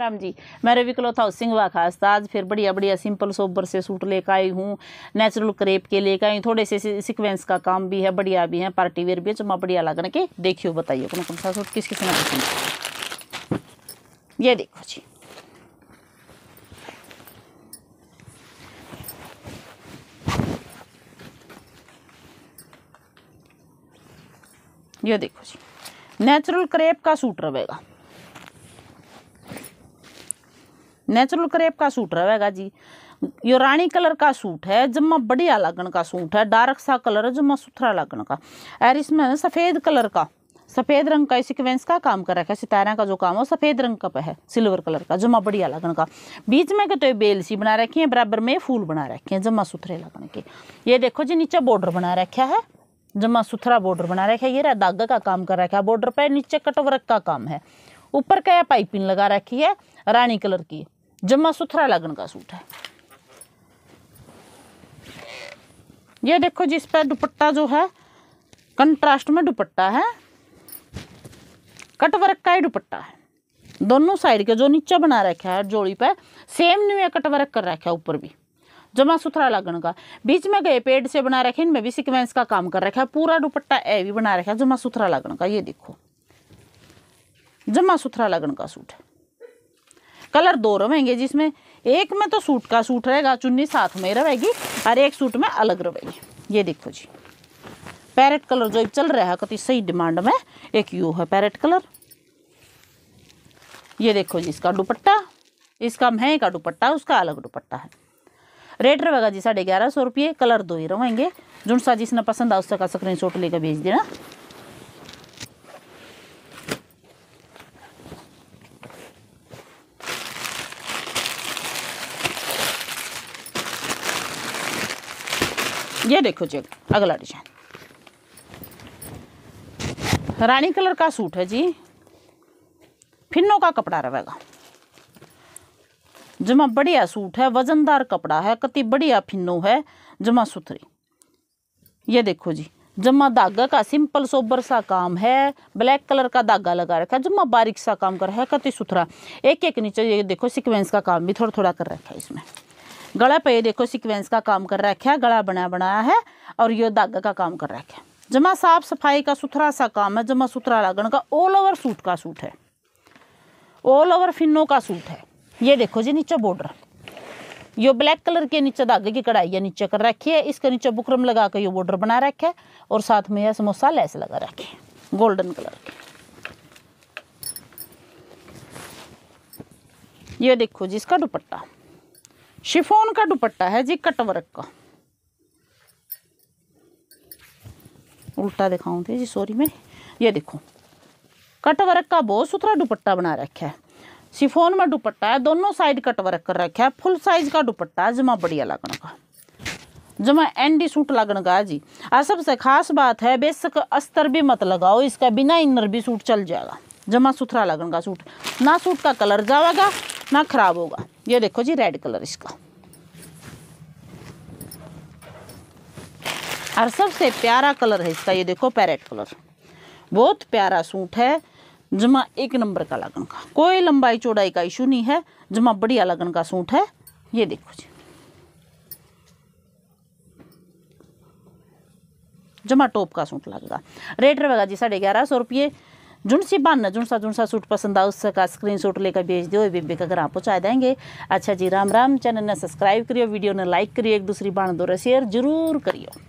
राम जी मैं रवि कलोथाउस सिंहवा खास्ता आज फिर बढ़िया बढ़िया सिंपल सोबर से सूट लेकर आई हूँ नेचुरल क्रेप के लेकर आई थोड़े से सीक्वेंस का काम भी है बढ़िया भी है पार्टी वेयर भी है चुमा बढ़िया लगने के देखियो बताइए कौन कौन सा सूट किस किस में ये देखो जी ये देखो जी नेचुरल क्रेप का सूट रहेगा नेचुरल क्रेप का सूट रहेगा जी यो रानी कलर का सूट है जम्मा बढ़िया लागन का सूट है डार्क सा कलर है जम्मा सुथरा लागन का और इसमें सफ़ेद कलर का सफ़ेद रंग का सिक्वेंस का काम कर रखा है सितारा का जो काम है सफ़ेद रंग का है सिल्वर कलर का जमा बढ़िया लगन का बीच में कतो बेल सी बना रखी है बराबर में फूल बना रखे हैं जमा सुथरे लगन के ये देखो जी नीचे बॉर्डर बना रखा है जमा सुथरा बॉर्डर बना रखा है ये रहा धागा का काम कर रखा है बॉर्डर पर नीचे कटवर्क का काम है ऊपर क्या पाइपिंग लगा रखी है रानी कलर की जमा सुथरा लगन का सूट है ये देखो जिस पर दुपट्टा जो है कंट्रास्ट में दुपट्टा है कटवर्क का ही दुपट्टा है दोनों साइड के जो नीचे बना रखा है जोड़ी पे सेम न्यू कट वर्क कर रखा है ऊपर भी जमा सुथरा लगन का बीच में गए पेड़ से बना रखे इनमें भी सिक्वेंस का काम कर रखा है पूरा दुपट्टा ए भी बना रखा है जमा सुथरा लगन का ये देखो जमा सुथरा लगन का सूट है कलर दो रहेंगे जिसमें एक में तो सूट का सूट रहेगा चुन्नी साथ में रहेगी और एक सूट में अलग रहेगी ये देखो जी पैरेट कलर जो चल रहा है कति सही डिमांड में एक यू है पैरेट कलर ये देखो जी इसका दुपट्टा इसका महंगे का दुपट्टा उसका अलग दुपट्टा है रेट रहेगा जी साढ़े ग्यारह सौ रुपये कलर दो ही रहेंगे सा जिसने पसंद आ उसका स्क्रीन शॉट लेकर भेज देना ये देखो जी अगला डिजाइन रानी कलर का सूट है जी फिन्नों का कपड़ा रहेगा जमा बढ़िया सूट है वजनदार कपड़ा है कति बढ़िया फिनो है जमा सुथरी ये देखो जी जमा धागा का सिंपल सोबर सा काम है ब्लैक कलर का धागा लगा रखा है जमा बारीक सा काम कर रहा है कति सुथरा एक एक नीचे ये देखो सिक्वेंस का काम भी थोड़ा थोड़ा कर रखा है इसमें गला पे देखो सीक्वेंस का काम कर रखा है गला बना बनाया है और ये दाग का काम कर रखा है जमा साफ सफाई का सुथरा सा काम है जमा सुथरा लागन का ऑल ओवर सूट का सूट है ऑल ओवर फिनो का सूट है ये देखो जी नीचे बॉर्डर यो ब्लैक कलर के नीचे धागे की कढ़ाई या नीचे कर रखी है इसके नीचे बुकरम लगा कर ये बॉर्डर बना रखे है और साथ में यह समोसा लैस लगा रखे है गोल्डन कलर के ये देखो जी इसका दुपट्टा शिफोन का दुपट्टा है जी कट वर्क का उल्टा दिखाऊं थे तो जी सॉरी मैं ये देखो कट वर्क का बहुत सुथरा दुपट्टा बना रखा है शिफोन में दुपट्टा है दोनों साइड कट वर्क कर रखा है फुल साइज का दुपट्टा है जमा बढ़िया लगने का जमा एंडी सूट लगने का जी और सबसे खास बात है बेशक अस्तर भी मत लगाओ इसका बिना इनर भी सूट चल जाएगा जमा सुथरा लगन का सूट ना सूट का कलर जाएगा ना खराब होगा ये देखो जी रेड कलर इसका और सबसे प्यारा कलर है इसका ये देखो पैरेट कलर बहुत प्यारा सूट है जमा एक नंबर का लगन का कोई लंबाई चौड़ाई का इशू नहीं है जमा बढ़िया लगन का सूट है ये देखो जी जमा टॉप का सूट लगेगा रेट रहेगा जी साढ़े ग्यारह सौ रुपये जुन बन बान जुन सा जुन सा सूट पसंद आ उसका स्क्रीन शॉट लेकर भेज दो बीबी का घर आप पहुँचा देंगे अच्छा जी राम राम चैनल ने सब्सक्राइब करियो वीडियो ने लाइक करियो एक दूसरी बन दो शेयर जरूर करियो